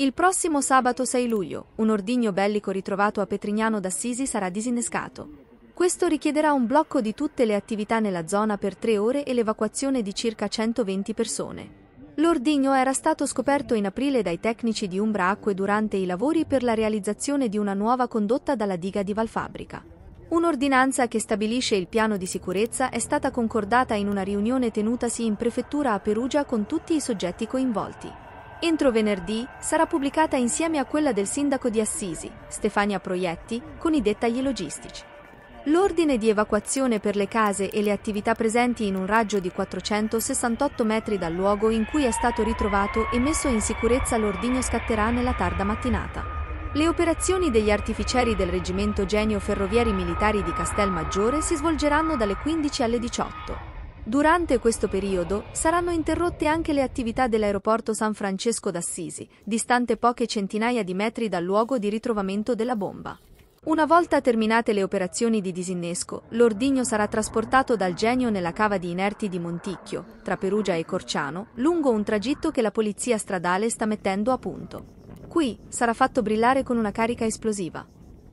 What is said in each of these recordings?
Il prossimo sabato 6 luglio, un ordigno bellico ritrovato a Petrignano d'Assisi sarà disinnescato. Questo richiederà un blocco di tutte le attività nella zona per tre ore e l'evacuazione di circa 120 persone. L'ordigno era stato scoperto in aprile dai tecnici di Umbra Acque durante i lavori per la realizzazione di una nuova condotta dalla diga di Valfabbrica. Un'ordinanza che stabilisce il piano di sicurezza è stata concordata in una riunione tenutasi in prefettura a Perugia con tutti i soggetti coinvolti. Entro venerdì sarà pubblicata insieme a quella del sindaco di Assisi, Stefania Proietti, con i dettagli logistici. L'ordine di evacuazione per le case e le attività presenti in un raggio di 468 metri dal luogo in cui è stato ritrovato e messo in sicurezza l'ordigno scatterà nella tarda mattinata. Le operazioni degli artificieri del Reggimento Genio Ferrovieri Militari di Castelmaggiore si svolgeranno dalle 15 alle 18. Durante questo periodo saranno interrotte anche le attività dell'aeroporto San Francesco d'Assisi, distante poche centinaia di metri dal luogo di ritrovamento della bomba. Una volta terminate le operazioni di disinnesco, l'ordigno sarà trasportato dal genio nella cava di inerti di Monticchio, tra Perugia e Corciano, lungo un tragitto che la polizia stradale sta mettendo a punto. Qui sarà fatto brillare con una carica esplosiva.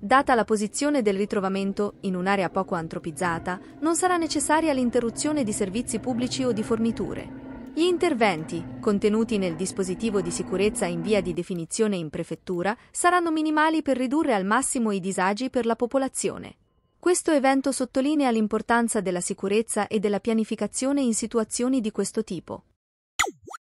Data la posizione del ritrovamento in un'area poco antropizzata, non sarà necessaria l'interruzione di servizi pubblici o di forniture. Gli interventi, contenuti nel dispositivo di sicurezza in via di definizione in prefettura, saranno minimali per ridurre al massimo i disagi per la popolazione. Questo evento sottolinea l'importanza della sicurezza e della pianificazione in situazioni di questo tipo.